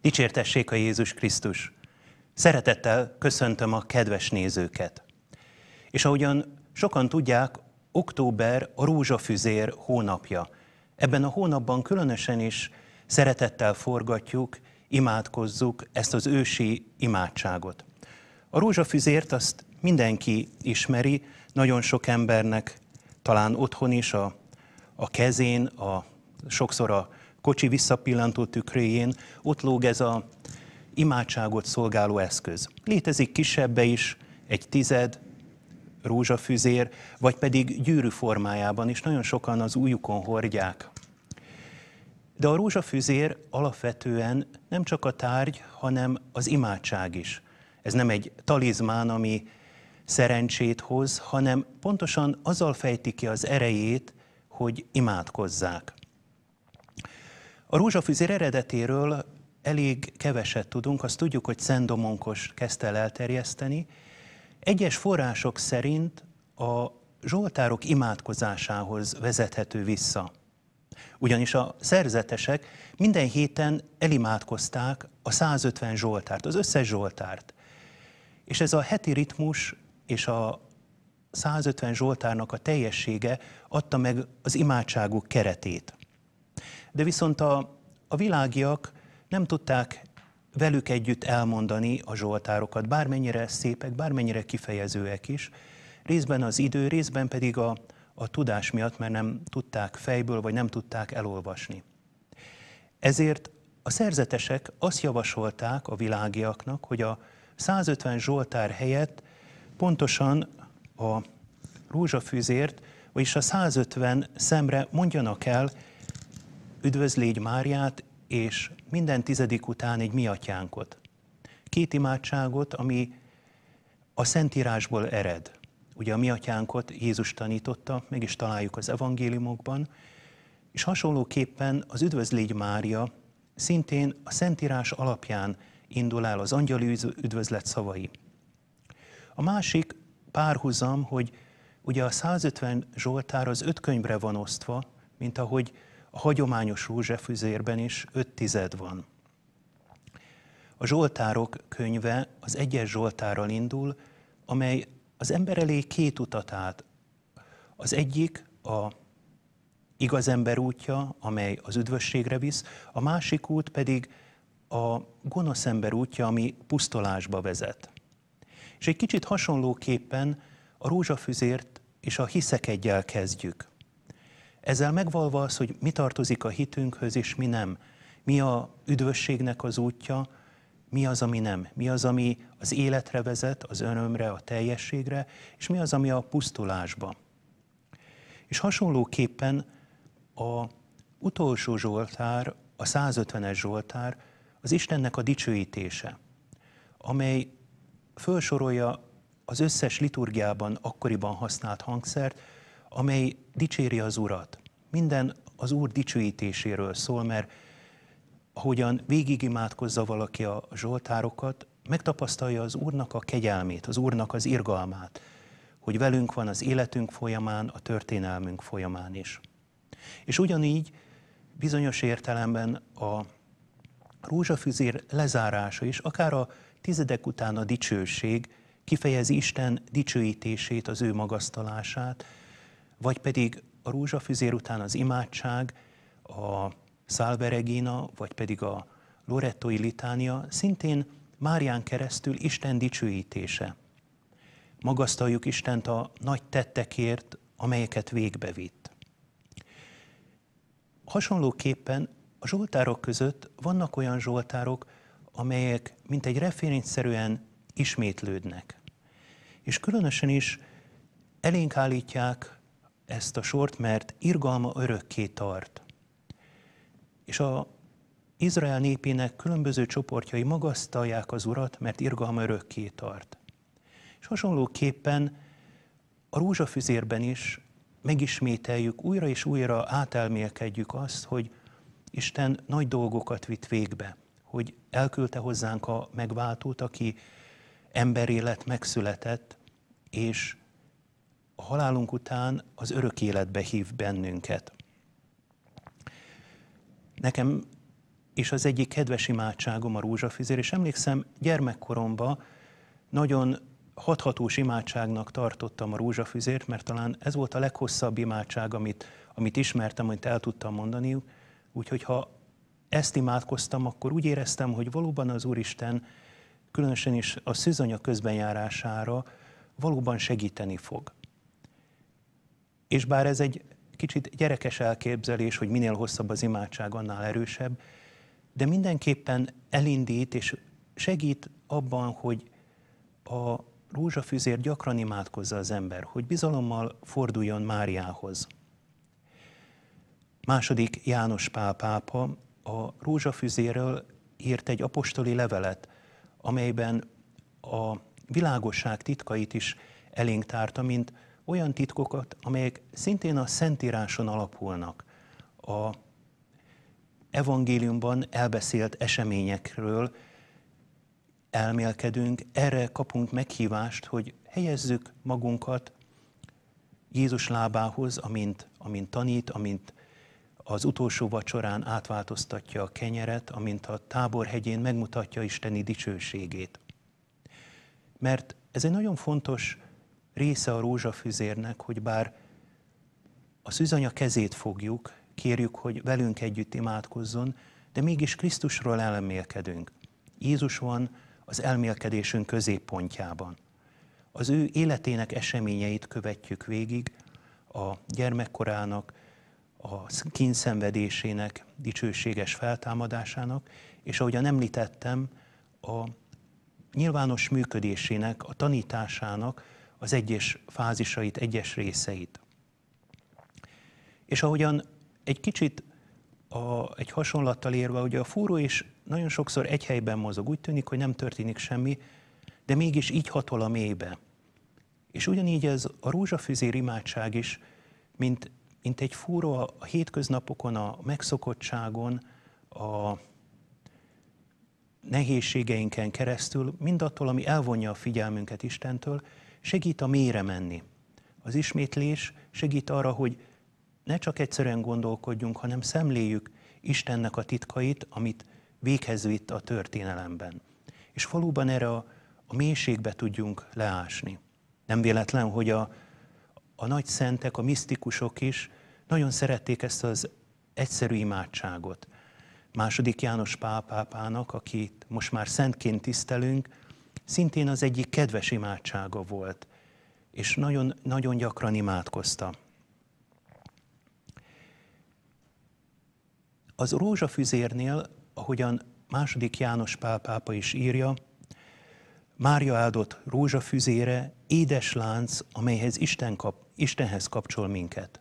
Dicsértessék a Jézus Krisztus! Szeretettel köszöntöm a kedves nézőket! És ahogyan sokan tudják, október a rózsafüzér hónapja. Ebben a hónapban különösen is Szeretettel forgatjuk, imádkozzuk ezt az ősi imádságot. A rózsafüzért azt mindenki ismeri, nagyon sok embernek talán otthon is a, a kezén, a, sokszor a kocsi visszapillantó tükréjén, ott lóg ez a imádságot szolgáló eszköz. Létezik kisebbe is, egy tized, rózsafüzér, vagy pedig gyűrű formájában, is nagyon sokan az újukon hordják. De a rózsafűzér alapvetően nem csak a tárgy, hanem az imádság is. Ez nem egy talizmán, ami szerencsét hoz, hanem pontosan azzal fejti ki az erejét, hogy imádkozzák. A rózsafűzér eredetéről elég keveset tudunk, azt tudjuk, hogy Szendomonkos kezdte el elterjeszteni. Egyes források szerint a zsoltárok imádkozásához vezethető vissza ugyanis a szerzetesek minden héten elimádkozták a 150 Zsoltárt, az összes Zsoltárt. És ez a heti ritmus és a 150 Zsoltárnak a teljessége adta meg az imádságuk keretét. De viszont a, a világiak nem tudták velük együtt elmondani a zsoltárokat, bármennyire szépek, bármennyire kifejezőek is, részben az idő, részben pedig a, a tudás miatt, mert nem tudták fejből, vagy nem tudták elolvasni. Ezért a szerzetesek azt javasolták a világiaknak, hogy a 150 Zsoltár helyett pontosan a rózsafűzért, vagyis a 150 szemre mondjanak el, üdvözlégy Máriát, és minden tizedik után egy miatyánkot. Két imádságot, ami a Szentírásból ered. Ugye a mi atyánkot Jézus tanította, meg is találjuk az evangéliumokban, és hasonlóképpen az Üdvözlégy Mária szintén a Szentírás alapján indul el az angyali üdvözlet szavai. A másik párhuzam, hogy ugye a 150 Zsoltár az öt könyvre van osztva, mint ahogy a hagyományos rózsafüzérben is öt tized van. A Zsoltárok könyve az egyes Zsoltárral indul, amely az ember elé két utat állt. Az egyik a igaz ember útja, amely az üdvösségre visz, a másik út pedig a gonosz ember útja, ami pusztolásba vezet. És egy kicsit hasonlóképpen a rózsafüzért és a hiszek egyel kezdjük. Ezzel megvalva az, hogy mi tartozik a hitünkhöz és mi nem, mi a üdvösségnek az útja, mi az, ami nem, mi az, ami az életre vezet, az örömre, a teljességre, és mi az, ami a pusztulásba. És hasonlóképpen a utolsó Zsoltár, a 150-es Zsoltár, az Istennek a dicsőítése, amely felsorolja az összes liturgiában akkoriban használt hangszert, amely dicséri az Urat. Minden az Úr dicsőítéséről szól, mert ahogyan imádkozza valaki a zsoltárokat, megtapasztalja az Úrnak a kegyelmét, az Úrnak az irgalmát, hogy velünk van az életünk folyamán, a történelmünk folyamán is. És ugyanígy bizonyos értelemben a rózsafüzér lezárása is, akár a tizedek után a dicsőség kifejezi Isten dicsőítését, az ő magasztalását, vagy pedig a rózsafüzér után az imádság, a Salve Regina, vagy pedig a Lorettói litánia szintén Márián keresztül Isten dicsőítése. Magasztaljuk Istent a nagy tettekért, amelyeket végbe vitt. Hasonlóképpen a zsoltárok között vannak olyan zsoltárok, amelyek mint egy referényszerűen ismétlődnek. És különösen is elénk állítják ezt a sort, mert irgalma örökké tart és a Izrael népének különböző csoportjai magasztalják az urat, mert irgalma örökké tart. És hasonlóképpen a rózsafüzérben is megismételjük, újra és újra átelmélkedjük azt, hogy Isten nagy dolgokat vitt végbe, hogy elküldte hozzánk a megváltót, aki emberi emberélet megszületett, és a halálunk után az örök életbe hív bennünket. Nekem és az egyik kedves imádságom a rózsafűzér, és emlékszem, gyermekkoromban nagyon hathatós imádságnak tartottam a rózsafüzért, mert talán ez volt a leghosszabb imádság, amit, amit ismertem, amit el tudtam mondani. Úgyhogy ha ezt imádkoztam, akkor úgy éreztem, hogy valóban az Úristen, különösen is a szűzanya közbenjárására valóban segíteni fog. És bár ez egy kicsit gyerekes elképzelés, hogy minél hosszabb az imádság, annál erősebb, de mindenképpen elindít és segít abban, hogy a rózsafűzér gyakran imádkozza az ember, hogy bizalommal forduljon Máriához. Második János Pál pápa a rózsafűzéről írt egy apostoli levelet, amelyben a világosság titkait is elénk tárta, mint olyan titkokat, amelyek szintén a Szentíráson alapulnak, a evangéliumban elbeszélt eseményekről elmélkedünk, erre kapunk meghívást, hogy helyezzük magunkat Jézus lábához, amint, amint tanít, amint az utolsó vacsorán átváltoztatja a kenyeret, amint a táborhegyén megmutatja Isteni dicsőségét. Mert ez egy nagyon fontos része a rózsafüzérnek, hogy bár a szűzanya kezét fogjuk, kérjük, hogy velünk együtt imádkozzon, de mégis Krisztusról elmélkedünk. Jézus van az elmélkedésünk középpontjában. Az ő életének eseményeit követjük végig, a gyermekkorának, a kínszenvedésének, dicsőséges feltámadásának, és ahogyan említettem, a nyilvános működésének, a tanításának, az egyes fázisait, egyes részeit. És ahogyan egy kicsit a, egy hasonlattal érve, ugye a fúró is nagyon sokszor egy helyben mozog, úgy tűnik, hogy nem történik semmi, de mégis így hatol a mélybe. És ugyanígy ez a rózsafűzér imádság is, mint, mint egy fúró a, a hétköznapokon, a megszokottságon, a nehézségeinken keresztül, mindattól, ami elvonja a figyelmünket Istentől, segít a mélyre menni. Az ismétlés segít arra, hogy ne csak egyszerűen gondolkodjunk, hanem szemléljük Istennek a titkait, amit véghez vitt a történelemben. És valóban erre a, a mélységbe tudjunk leásni. Nem véletlen, hogy a, a nagy szentek, a misztikusok is nagyon szerették ezt az egyszerű imádságot. Második János pápápának, akit most már szentként tisztelünk, szintén az egyik kedves imádsága volt, és nagyon, nagyon gyakran imádkozta. Az rózsafüzérnél, ahogyan második János Pál pápa is írja, Mária áldott rózsafüzére édes lánc, amelyhez Isten kap, Istenhez kapcsol minket.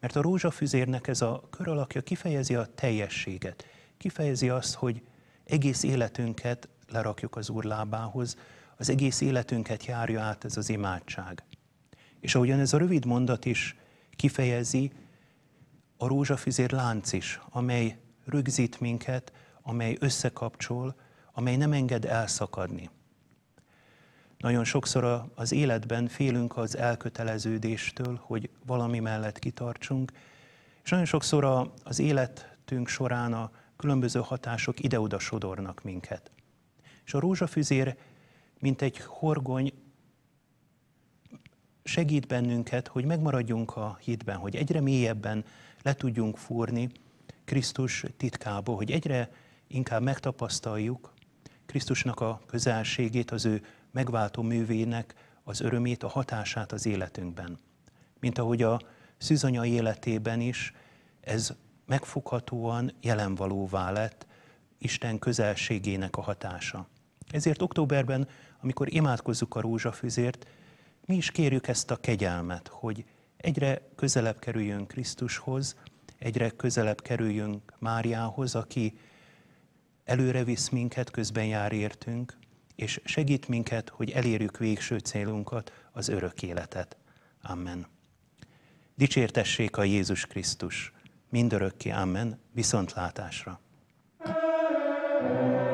Mert a rózsafüzérnek ez a kör alakja kifejezi a teljességet, kifejezi azt, hogy egész életünket lerakjuk az Úr lábához, az egész életünket járja át ez az imádság. És ahogyan ez a rövid mondat is kifejezi, a rózsafüzér lánc is, amely rögzít minket, amely összekapcsol, amely nem enged elszakadni. Nagyon sokszor az életben félünk az elköteleződéstől, hogy valami mellett kitartsunk, és nagyon sokszor az életünk során a különböző hatások ide-oda sodornak minket. És a rózsafüzér, mint egy horgony, segít bennünket, hogy megmaradjunk a hitben, hogy egyre mélyebben le tudjunk fúrni Krisztus titkából, hogy egyre inkább megtapasztaljuk Krisztusnak a közelségét, az ő megváltó művének az örömét, a hatását az életünkben. Mint ahogy a szűzanya életében is ez megfoghatóan jelenvalóvá lett Isten közelségének a hatása. Ezért októberben, amikor imádkozzuk a rózsafüzért, mi is kérjük ezt a kegyelmet, hogy egyre közelebb kerüljünk Krisztushoz, egyre közelebb kerüljünk Máriához, aki előre visz minket, közben jár értünk, és segít minket, hogy elérjük végső célunkat, az örök életet. Amen. Dicsértessék a Jézus Krisztus. Mindörökké Amen. Viszontlátásra. Amen.